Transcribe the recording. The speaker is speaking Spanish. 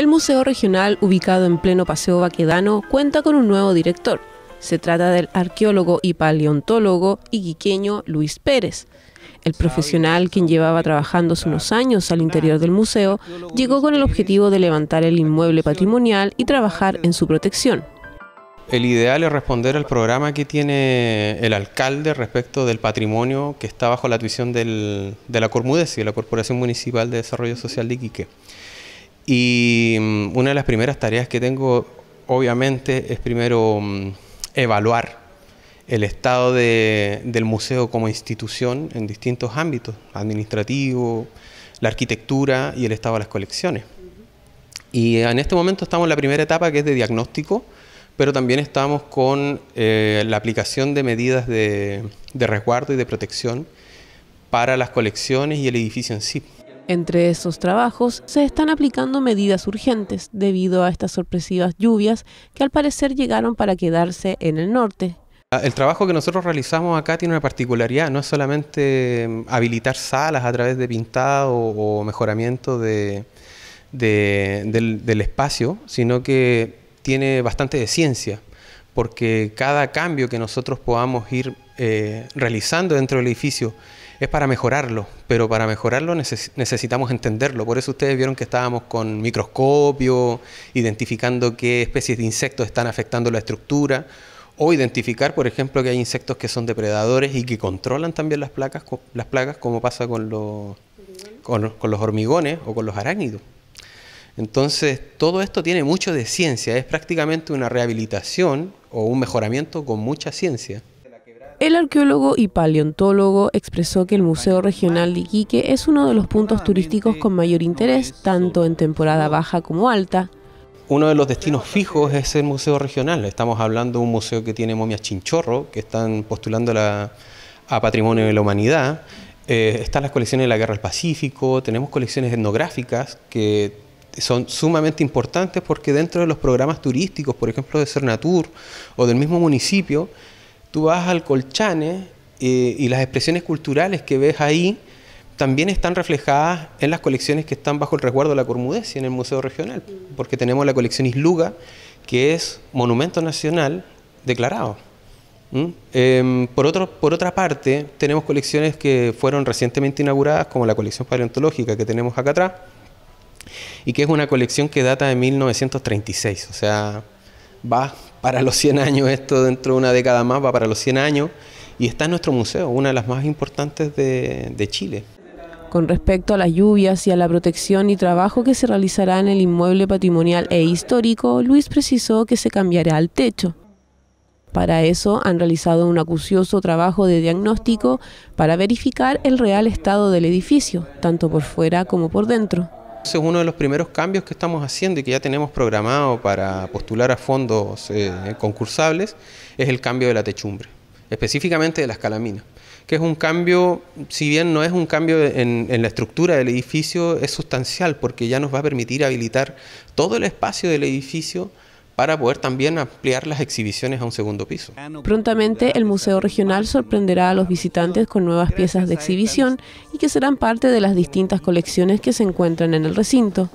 El Museo Regional, ubicado en pleno Paseo Baquedano, cuenta con un nuevo director. Se trata del arqueólogo y paleontólogo iquiqueño Luis Pérez. El profesional, quien llevaba trabajando hace unos años al interior del museo, llegó con el objetivo de levantar el inmueble patrimonial y trabajar en su protección. El ideal es responder al programa que tiene el alcalde respecto del patrimonio que está bajo la tuición de la de la Corporación Municipal de Desarrollo Social de Iquique. Y mm, una de las primeras tareas que tengo, obviamente, es primero mm, evaluar el estado del museo como institución en distintos ámbitos, administrativo, la arquitectura y el estado de las colecciones. Y en este momento estamos en la primera etapa que es de diagnóstico, pero también estamos con eh, la aplicación de medidas de, de, resguardo y de protección para las colecciones y el edificio en sí. Entre esos trabajos se están aplicando medidas urgentes debido a estas sorpresivas lluvias que al parecer llegaron para quedarse en el norte, ah, el trabajo que nosotros realizamos acá tiene una particularidad, no es solamente mm, habilitar salas a través de pintado o mejoramiento del, espacio, sino que tiene bastante de ciencia, porque cada cambio que nosotros podamos ir eh, realizando dentro del edificio es para mejorarlo, pero para mejorarlo necesitamos entenderlo. Por eso ustedes vieron que estábamos con microscopio, identificando qué especies de insectos están afectando la estructura, o identificar, por ejemplo, que hay insectos que son depredadores y que controlan también las, placas, las plagas, como pasa con con, con los hormigones o con los arácnidos. Entonces, todo esto tiene mucho de ciencia, es prácticamente una rehabilitación o un mejoramiento con mucha ciencia. El arqueólogo y paleontólogo expresó que el Museo Regional de Iquique es uno de los puntos turísticos con mayor interés, tanto en temporada baja como alta. Uno de los destinos fijos es el Museo Regional. Estamos hablando de un museo que tiene momias chinchorro, que están postulando a Patrimonio de la Humanidad. Eh, están las colecciones de la Guerra del Pacífico, tenemos colecciones etnográficas que son sumamente importantes porque dentro de los programas turísticos, por ejemplo, de Cernatur o del mismo municipio, tú vas al Colchane eh, y las expresiones culturales que ves ahí también están reflejadas en las colecciones que están bajo el resguardo de la y en el Museo Regional, porque tenemos la colección Isluga, que es monumento nacional declarado. Em, por, otro, por otra parte, tenemos colecciones que fueron recientemente inauguradas, como la colección paleontológica que tenemos acá atrás, y que es una colección que data de 1936, o sea, va para los 100 años, esto dentro de una década más va para los 100 años y está en nuestro museo, una de las más importantes de, de Chile. Con respecto a las lluvias y a la protección y trabajo que se realizará en el inmueble patrimonial e histórico, Luis precisó que se cambiará el techo. Para eso han realizado un acucioso trabajo de diagnóstico para verificar el real estado del edificio, tanto por fuera como por dentro uno de los primeros cambios que estamos haciendo y que ya tenemos programado para postular a fondos eh, concursables, es el cambio de la techumbre, específicamente de las calaminas, que es un cambio, si bien no es un cambio en la estructura del edificio, es sustancial porque ya nos va a permitir habilitar todo el espacio del edificio para poder también ampliar las exhibiciones a un segundo piso. Prontamente el Museo Regional sorprenderá a los visitantes con nuevas piezas de exhibición y que serán parte de las distintas colecciones que se encuentran en el recinto.